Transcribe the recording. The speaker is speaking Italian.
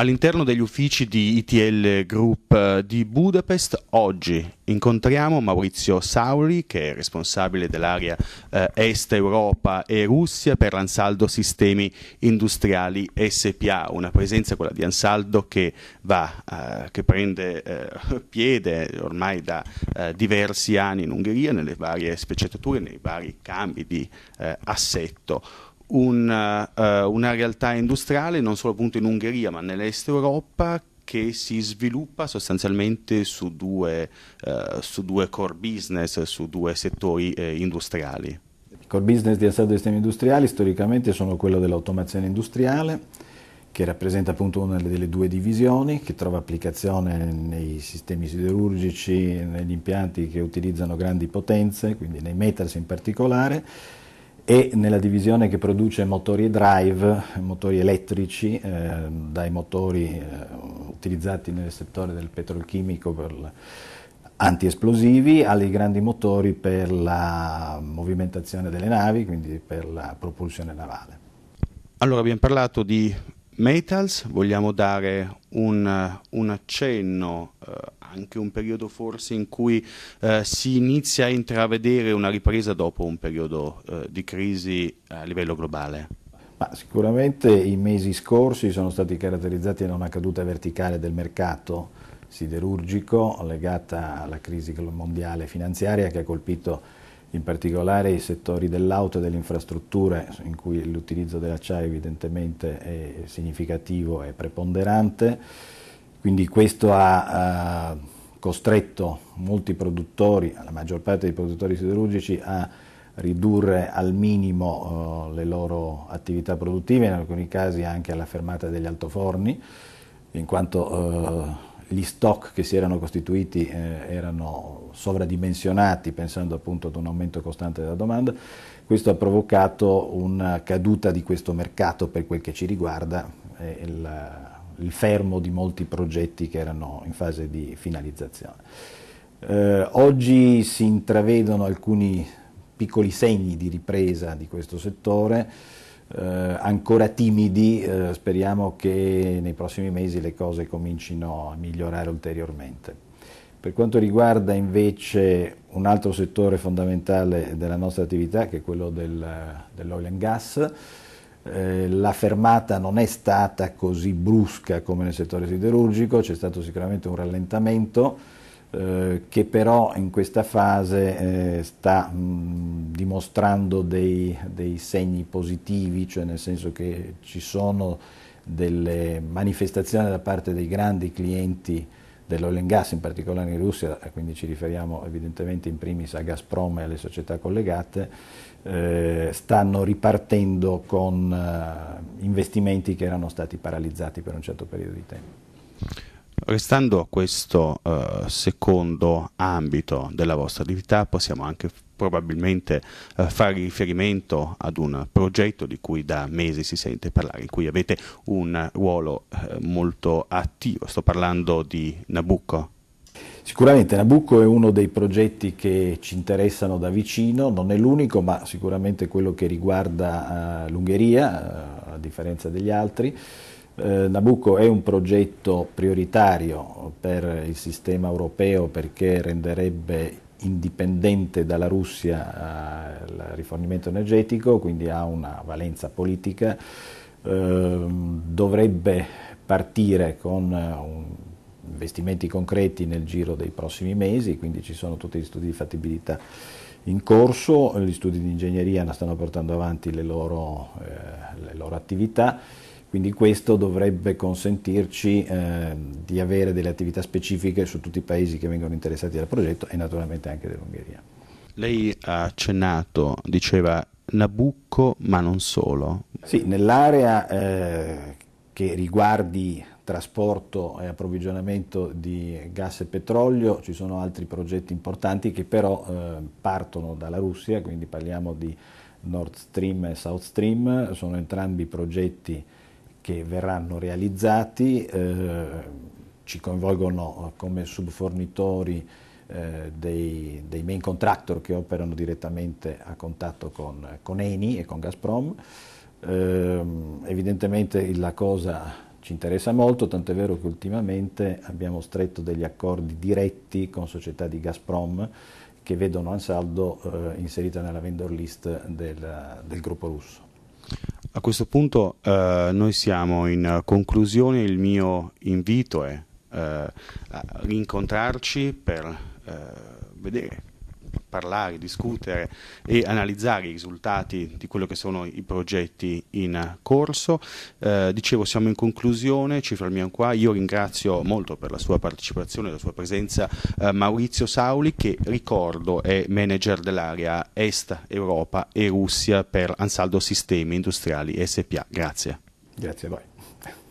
All'interno degli uffici di ITL Group eh, di Budapest oggi incontriamo Maurizio Sauri che è responsabile dell'area eh, Est Europa e Russia per l'Ansaldo Sistemi Industriali SPA, una presenza quella di Ansaldo che, va, eh, che prende eh, piede ormai da eh, diversi anni in Ungheria nelle varie sfaccettature, nei vari cambi di eh, assetto un, uh, una realtà industriale non solo appunto in Ungheria ma nell'est Europa che si sviluppa sostanzialmente su due, uh, su due core business, su due settori eh, industriali. I core business di Assad dei sistemi industriali storicamente sono quello dell'automazione industriale, che rappresenta appunto una delle due divisioni, che trova applicazione nei sistemi siderurgici, negli impianti che utilizzano grandi potenze, quindi nei metals in particolare, e nella divisione che produce motori drive, motori elettrici, eh, dai motori eh, utilizzati nel settore del petrolchimico per antiesplosivi ai grandi motori per la movimentazione delle navi, quindi per la propulsione navale. Allora abbiamo parlato di Metals, vogliamo dare un, un accenno, eh, anche un periodo forse in cui eh, si inizia a intravedere una ripresa dopo un periodo eh, di crisi a livello globale? Ma sicuramente i mesi scorsi sono stati caratterizzati da una caduta verticale del mercato siderurgico legata alla crisi mondiale finanziaria che ha colpito in particolare i settori dell'auto e delle infrastrutture in cui l'utilizzo dell'acciaio evidentemente è significativo e preponderante, quindi questo ha costretto molti produttori, la maggior parte dei produttori siderurgici, a ridurre al minimo eh, le loro attività produttive, in alcuni casi anche alla fermata degli altoforni, in quanto eh, gli stock che si erano costituiti eh, erano sovradimensionati pensando appunto ad un aumento costante della domanda, questo ha provocato una caduta di questo mercato per quel che ci riguarda, eh, il, eh, il, fermo di molti progetti che erano in fase di finalizzazione. Eh, oggi si intravedono alcuni piccoli segni di ripresa di questo settore, eh, ancora timidi, eh, speriamo che nei prossimi mesi le cose comincino a migliorare ulteriormente. Per quanto riguarda invece un altro settore fondamentale della nostra attività, che è quello del, dell'oil and gas, eh, la fermata non è stata così brusca come nel settore siderurgico, c'è stato sicuramente un rallentamento, eh, che però in questa fase eh, sta mh, mm, dimostrando dei, dei, segni positivi, cioè nel senso che ci sono delle manifestazioni da parte dei grandi clienti dell'oil and gas, in particolare in Russia, quindi ci riferiamo evidentemente in primis a Gazprom e alle società collegate, eh, stanno ripartendo con eh, investimenti che erano stati paralizzati per un certo periodo di tempo restando a questo eh, secondo ambito della vostra attività possiamo anche probabilmente eh, fare riferimento ad un progetto di cui da mesi si sente parlare, in cui avete un ruolo eh, molto attivo, sto parlando di Nabucco. Sicuramente Nabucco è uno dei progetti che ci interessano da vicino, non è l'unico, ma sicuramente quello che riguarda eh, l'Ungheria, eh, a differenza degli altri. Eh, Nabucco è un progetto prioritario per il sistema europeo perché renderebbe indipendente dalla Russia eh, il rifornimento energetico, quindi ha una valenza politica, eh, dovrebbe partire con eh, un, investimenti concreti nel giro dei prossimi mesi, quindi ci sono tutti gli studi di fattibilità in corso, gli studi di ingegneria stanno portando avanti le loro, eh, le loro attività. Quindi questo dovrebbe consentirci eh, di avere delle attività specifiche su tutti i paesi che vengono interessati dal progetto e naturalmente anche dell'Ungheria. Lei ha accennato, diceva Nabucco, ma non solo. Sì, nell'area eh, che riguardi trasporto e approvvigionamento di gas e petrolio, ci sono altri progetti importanti che però eh, partono dalla Russia, quindi parliamo di Nord Stream e South Stream, sono entrambi progetti che verranno realizzati, eh, ci coinvolgono come subfornitori eh, dei, dei, main contractor che operano direttamente a contatto con, con Eni e con Gazprom. Eh, evidentemente la cosa ci interessa molto, tant'è vero che ultimamente abbiamo stretto degli accordi diretti con società di Gazprom che vedono Ansaldo eh, inserita nella vendor list del, del gruppo russo. A questo punto eh, noi siamo in conclusione, il mio invito è eh, rincontrarci per eh, vedere parlare, discutere e analizzare i risultati di quello che sono i progetti in corso. Eh, dicevo, siamo in conclusione, ci fermiamo qua. Io ringrazio molto per la sua partecipazione e la sua presenza eh, Maurizio Sauli, che ricordo è manager dell'area Est Europa e Russia per Ansaldo Sistemi Industriali SPA. Grazie. Grazie a voi.